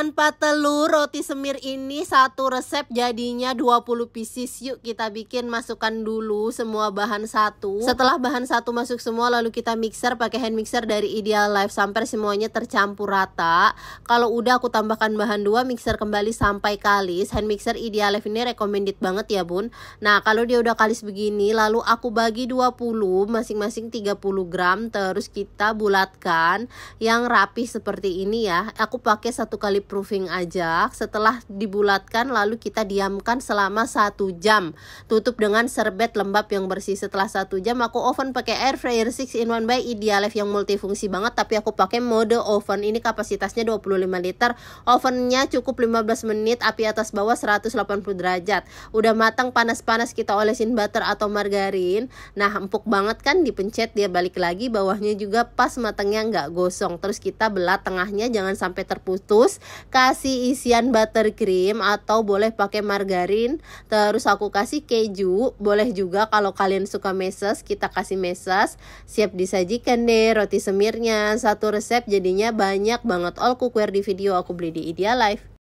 Tanpa telur roti semir ini satu resep jadinya 20 pieces Yuk kita bikin masukkan dulu semua bahan satu Setelah bahan satu masuk semua lalu kita mixer pakai hand mixer dari Ideal Life Sampai semuanya tercampur rata Kalau udah aku tambahkan bahan dua mixer kembali sampai kalis Hand mixer Ideal Life ini recommended banget ya bun Nah kalau dia udah kalis begini lalu aku bagi 20 masing-masing 30 gram Terus kita bulatkan yang rapi seperti ini ya Aku pakai satu kali proofing aja setelah dibulatkan lalu kita diamkan selama satu jam tutup dengan serbet lembab yang bersih setelah satu jam aku oven pakai air fryer 6 in 1 by Idealife yang multifungsi banget tapi aku pakai mode oven ini kapasitasnya 25 liter ovennya cukup 15 menit api atas bawah 180 derajat udah matang panas-panas kita olesin butter atau margarin nah empuk banget kan dipencet dia balik lagi bawahnya juga pas matangnya nggak gosong terus kita belah tengahnya jangan sampai terputus kasih isian buttercream atau boleh pakai margarin terus aku kasih keju boleh juga kalau kalian suka meses kita kasih meses siap disajikan deh roti semirnya satu resep jadinya banyak banget all cookware di video aku beli di Idealife